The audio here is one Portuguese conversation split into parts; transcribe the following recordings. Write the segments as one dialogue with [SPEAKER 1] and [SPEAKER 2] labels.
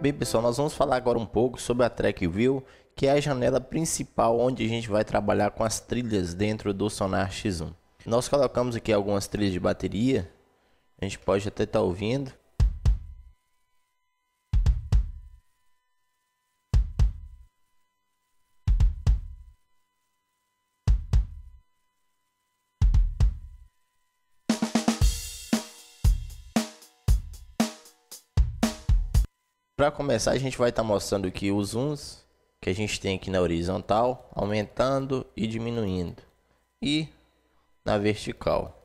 [SPEAKER 1] Bem pessoal, nós vamos falar agora um pouco sobre a Track View, que é a janela principal onde a gente vai trabalhar com as trilhas dentro do Sonar X1. Nós colocamos aqui algumas trilhas de bateria, a gente pode até estar tá ouvindo. Para começar, a gente vai estar tá mostrando aqui os uns que a gente tem aqui na horizontal, aumentando e diminuindo. E na vertical,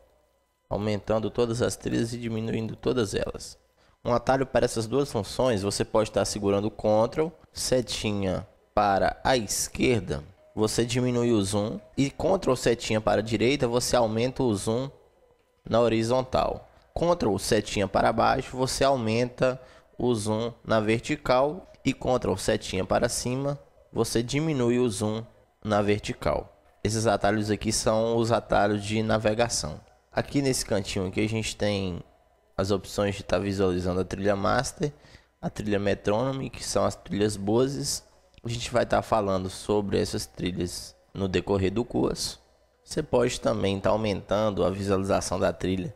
[SPEAKER 1] aumentando todas as trilhas e diminuindo todas elas. Um atalho para essas duas funções, você pode estar tá segurando Ctrl, setinha para a esquerda, você diminui o zoom e Ctrl setinha para a direita, você aumenta o zoom na horizontal. Ctrl setinha para baixo, você aumenta o zoom na vertical e Ctrl setinha para cima, você diminui o zoom na vertical. Esses atalhos aqui são os atalhos de navegação. Aqui nesse cantinho aqui a gente tem as opções de estar tá visualizando a trilha master, a trilha metronome, que são as trilhas Bozes. A gente vai estar tá falando sobre essas trilhas no decorrer do curso. Você pode também estar tá aumentando a visualização da trilha,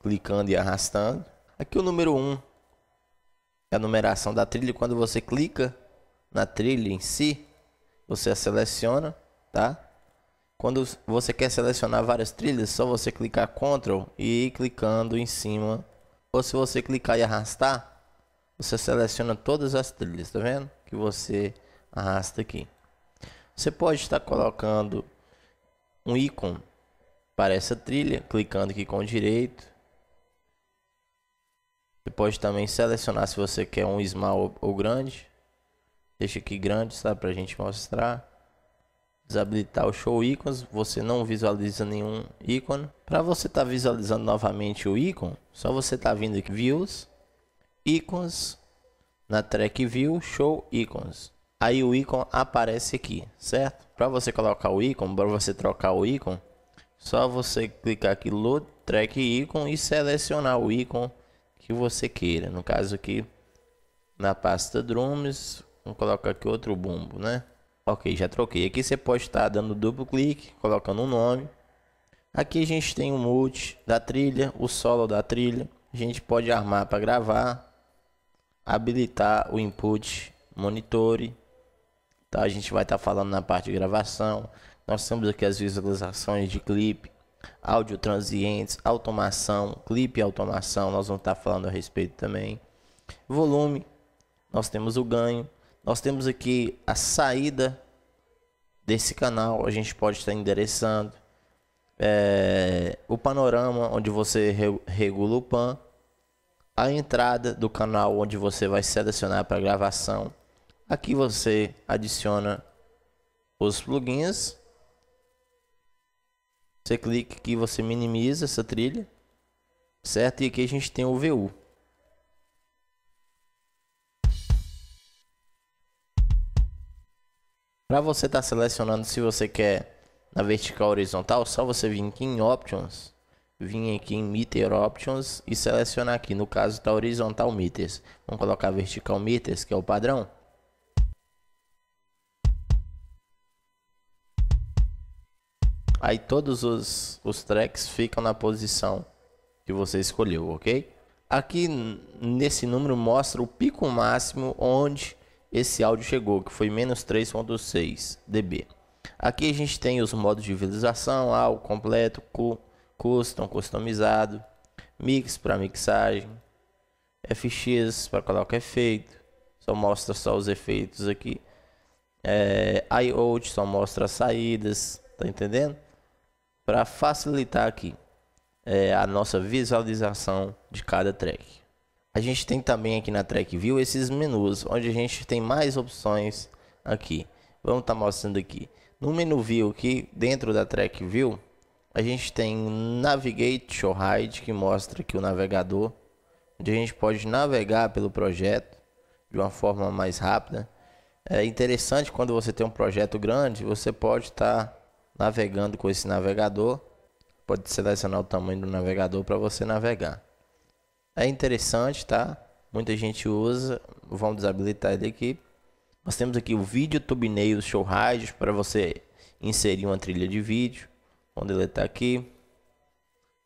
[SPEAKER 1] clicando e arrastando. Aqui o número 1, a numeração da trilha. Quando você clica na trilha em si, você a seleciona, tá? Quando você quer selecionar várias trilhas, só você clicar Ctrl e ir clicando em cima. Ou se você clicar e arrastar, você seleciona todas as trilhas, tá vendo? Que você arrasta aqui. Você pode estar colocando um ícone para essa trilha, clicando aqui com o direito você pode também selecionar se você quer um small ou grande. Deixa aqui grande, sabe? Pra gente mostrar. Desabilitar o show ícones. Você não visualiza nenhum ícone. Para você estar tá visualizando novamente o ícone, só você tá vindo aqui. Views. Ícones. Na track view, show ícones. Aí o ícone aparece aqui, certo? Para você colocar o ícone, para você trocar o ícone, só você clicar aqui load track ícone e selecionar o ícone que você queira. No caso aqui, na pasta drums, vamos colocar aqui outro bumbo, né? Ok, já troquei. Aqui você pode estar dando duplo clique, colocando um nome. Aqui a gente tem o multi da trilha, o solo da trilha. A gente pode armar para gravar, habilitar o input monitore. Tá? A gente vai estar falando na parte de gravação. Nós temos aqui as visualizações de clipe, áudio transientes, automação, clipe automação, nós vamos estar falando a respeito também. Volume, nós temos o ganho, nós temos aqui a saída desse canal, a gente pode estar endereçando. É, o panorama, onde você re regula o PAN. A entrada do canal, onde você vai selecionar para gravação. Aqui você adiciona os plugins você clica aqui, você minimiza essa trilha, certo? E aqui a gente tem o VU. Para você estar tá selecionando se você quer na vertical ou horizontal, só você vir aqui em Options, vir aqui em Meter Options e selecionar aqui. No caso está horizontal meters. Vamos colocar vertical meters, que é o padrão. Aí todos os, os tracks ficam na posição que você escolheu, ok? Aqui nesse número mostra o pico máximo onde esse áudio chegou, que foi menos 3.6 dB. Aqui a gente tem os modos de visualização, ao completo, cu, custom, customizado, mix para mixagem, FX para colocar efeito, só mostra só os efeitos aqui, é, IOT só mostra as saídas, tá entendendo? para facilitar aqui é, a nossa visualização de cada track. A gente tem também aqui na Track View esses menus, onde a gente tem mais opções aqui. Vamos estar tá mostrando aqui. No menu View aqui, dentro da Track View, a gente tem Navigate Show Hide, que mostra aqui o navegador, onde a gente pode navegar pelo projeto de uma forma mais rápida. É interessante quando você tem um projeto grande, você pode estar tá navegando com esse navegador. Pode selecionar o tamanho do navegador para você navegar. É interessante, tá? Muita gente usa. Vamos desabilitar ele aqui. Nós temos aqui o vídeo Tubineio show ride para você inserir uma trilha de vídeo. Vamos deletar tá aqui.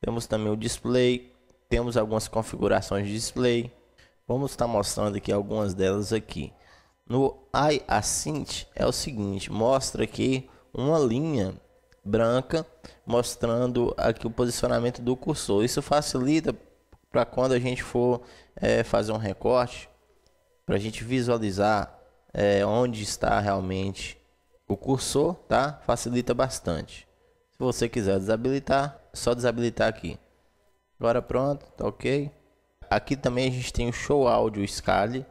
[SPEAKER 1] Temos também o display. Temos algumas configurações de display. Vamos estar tá mostrando aqui algumas delas aqui. No iAssint é o seguinte, mostra aqui uma linha branca, mostrando aqui o posicionamento do cursor. Isso facilita para quando a gente for é, fazer um recorte, para a gente visualizar é, onde está realmente o cursor, tá? Facilita bastante. Se você quiser desabilitar, só desabilitar aqui. Agora pronto, tá ok. Aqui também a gente tem o Show Audio Scale,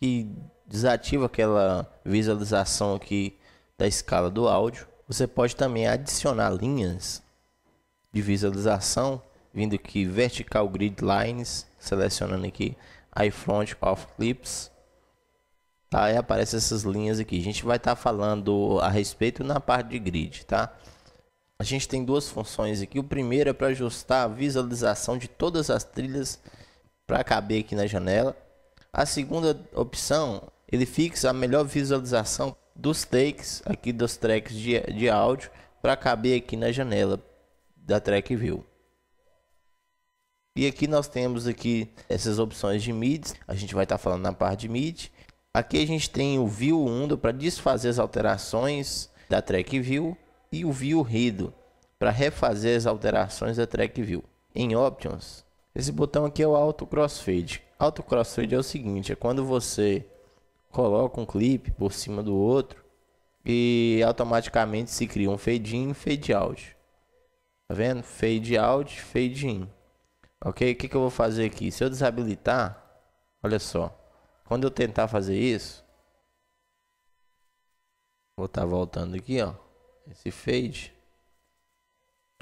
[SPEAKER 1] que desativa aquela visualização aqui da escala do áudio. Você pode também adicionar linhas de visualização vindo aqui vertical grid lines, selecionando aqui iFront of clips. Tá? Aí aparece essas linhas aqui. A gente vai estar tá falando a respeito na parte de grid, tá? A gente tem duas funções aqui. O primeiro é para ajustar a visualização de todas as trilhas para caber aqui na janela. A segunda opção, ele fixa a melhor visualização dos takes aqui dos tracks de, de áudio para caber aqui na janela da track view. E aqui nós temos aqui essas opções de MIDI. A gente vai estar tá falando na parte de MIDI. Aqui a gente tem o View Undo para desfazer as alterações da track view e o View Rido para refazer as alterações da track view. Em Options, esse botão aqui é o Auto Crossfade. Auto Crossfade é o seguinte, é quando você coloca um clipe por cima do outro e automaticamente se cria um fade in, e fade out. Tá vendo? Fade out, fade in. Ok? O que, que eu vou fazer aqui? Se eu desabilitar, olha só. Quando eu tentar fazer isso, vou estar tá voltando aqui, ó. Esse fade.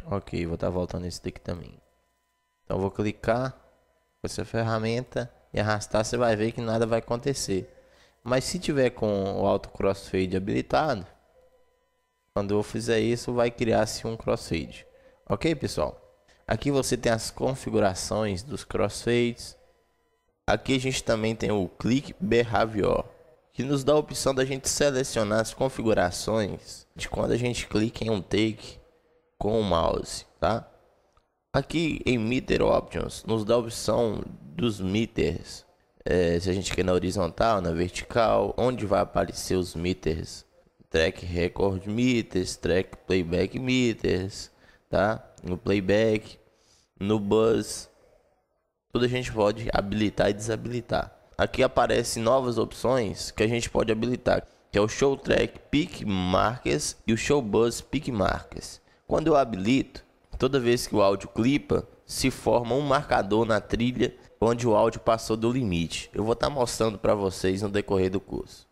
[SPEAKER 1] Ok, vou estar tá voltando esse daqui também. Então vou clicar com essa ferramenta e arrastar, você vai ver que nada vai acontecer. Mas se tiver com o auto crossfade habilitado, quando eu fizer isso, vai criar-se um crossfade. Ok, pessoal? Aqui você tem as configurações dos crossfades. Aqui a gente também tem o clique behavior, que nos dá a opção da gente selecionar as configurações de quando a gente clica em um take com o mouse, tá? Aqui em meter options nos dá a opção dos meters, é, se a gente quer na horizontal, na vertical, onde vai aparecer os meters, track record meters, track playback meters, tá? No playback, no buzz, tudo a gente pode habilitar e desabilitar. Aqui aparecem novas opções que a gente pode habilitar, que é o show track pick markers e o show buzz pick markers. Quando eu habilito, toda vez que o áudio clipa, se forma um marcador na trilha onde o áudio passou do limite. Eu vou estar tá mostrando para vocês no decorrer do curso.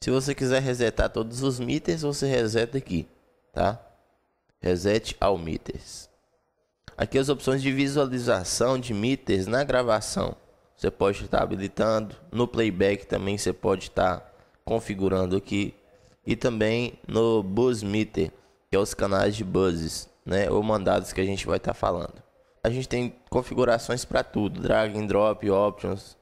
[SPEAKER 1] Se você quiser resetar todos os meters, você reseta aqui, tá? Reset ao meters. Aqui as opções de visualização de meters na gravação. Você pode estar tá habilitando. No playback também você pode estar tá configurando aqui. E também no buzz meter, que é os canais de buzzes, né? Ou mandados que a gente vai estar tá falando a gente tem configurações para tudo, drag and drop, options,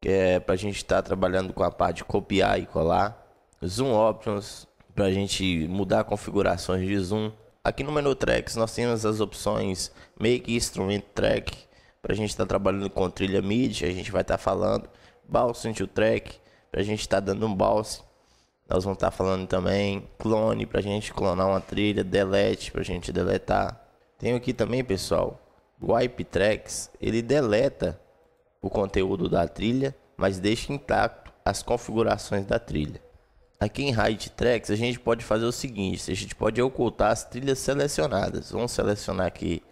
[SPEAKER 1] que é para a gente estar tá trabalhando com a parte de copiar e colar, zoom options para a gente mudar configurações de zoom. Aqui no menu tracks nós temos as opções make instrument track para a gente estar tá trabalhando com trilha mid, a gente vai estar tá falando balsam to track para a gente estar tá dando um balse nós vamos estar tá falando também clone para a gente clonar uma trilha, delete para a gente deletar. Tenho aqui também, pessoal, Wipe Tracks, ele deleta o conteúdo da trilha, mas deixa intacto as configurações da trilha. Aqui em Hide Tracks a gente pode fazer o seguinte, a gente pode ocultar as trilhas selecionadas. Vamos selecionar aqui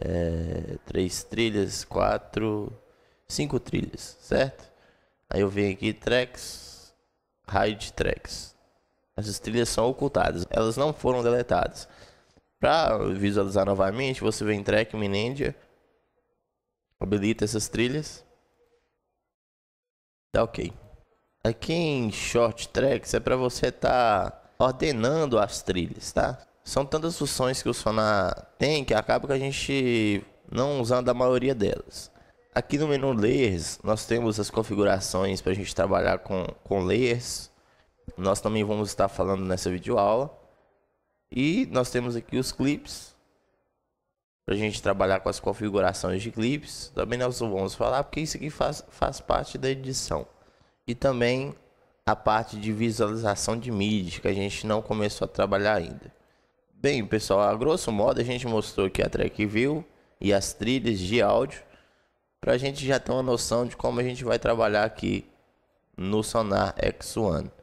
[SPEAKER 1] é, três trilhas, quatro, cinco trilhas, certo? Aí eu venho aqui Tracks, Hide Tracks. As trilhas são ocultadas, elas não foram deletadas. Para visualizar novamente, você vem em Track Minendia, habilita essas trilhas, dá tá OK. Aqui em Short Tracks é para você estar tá ordenando as trilhas, tá? São tantas funções que o Sonar tem que acaba que a gente não usando a maioria delas. Aqui no menu Layers, nós temos as configurações para a gente trabalhar com, com layers. Nós também vamos estar falando nessa videoaula. E nós temos aqui os clips. Pra gente trabalhar com as configurações de clips. Também nós vamos falar porque isso aqui faz, faz parte da edição. E também a parte de visualização de mídia que a gente não começou a trabalhar ainda. Bem, pessoal, a grosso modo a gente mostrou aqui a track view e as trilhas de áudio para a gente já ter uma noção de como a gente vai trabalhar aqui no Sonar X1.